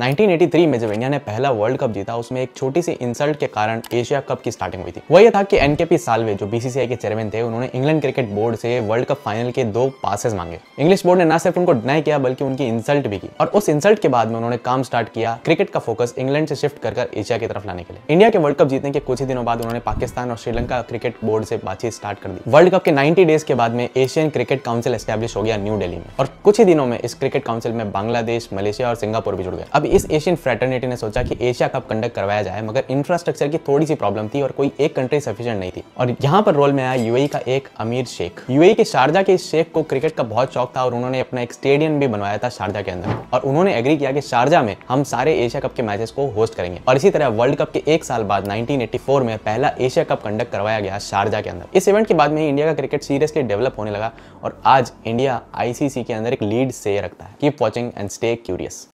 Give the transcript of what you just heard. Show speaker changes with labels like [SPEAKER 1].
[SPEAKER 1] 1983 में जब इंडिया ने पहला वर्ल्ड कप जीता उसमें एक छोटी सी इंसल्ट के कारण एशिया कप की स्टार्टिंग हुई थी वह था कि एनकेपी सालवे जो बीसीसीआई के चेयरमैन थे उन्होंने इंग्लैंड क्रिकेट बोर्ड से वर्ल्ड कप फाइनल के दो पासेस मांगे इंग्लिश बोर्ड ने न सिर्फ उनको डिनाई किया बल्कि उनकी इंसल्ट भी की और उस इंसल्ट के बाद में उन्होंने काम स्टार्ट किया क्रिकेट का फोकस इंग्लैंड से शिफ्ट कर एशिया की तरफ लाने के लिए इंडिया के वर्ल्ड कप जीतने के कुछ ही दिनों बाद उन्होंने पाकिस्तान और श्रीलंका क्रिकेट बोर्ड से बातचीत स्टार्ट कर दी वर्ल्ड कप के नाइन्टी डेज के बाद में एशियन क्रिकेट काउंसिल स्टैब्लिश हो गया न्यू डेली में और कुछ ही दिनों में इस क्रिकेट काउंसिल में बांग्लादेश मलेशिया और सिंगापुर भी जुड़ गया अब इस एशियन फ्रेटर्निटी ने सोचा कि एशिया कप कंडक्ट करवाया जाए मगर इंफ्रास्ट्रक्चर की थोड़ी सी प्रॉब्लम थी और कोई एक कंट्री सफिशियंट नहीं थी और यहाँ पर रोल में आया यूएई e का एक अमीर शेख यूएई e के शारजा के शेख को क्रिकेट का बहुत शौक था और उन्होंने अपना एक स्टेडियम भी बनवाया था शारजा के अंदर और उन्होंने एग्री किया कि शारजा में हम सारे एशिया कप के मैचेस को होस्ट करेंगे और इसी तरह वर्ल्ड कप के एक साल बाद नाइनटीन में पहला एशिया कप कंडक्ट करवाया गया शारजा के अंदर इस इवेंट के बाद में इंडिया का क्रिकेट सीरियसली डेवलप होने लगा और आज इंडिया आईसीसी के अंदर एक लीड से रखता है keep watching and stay curious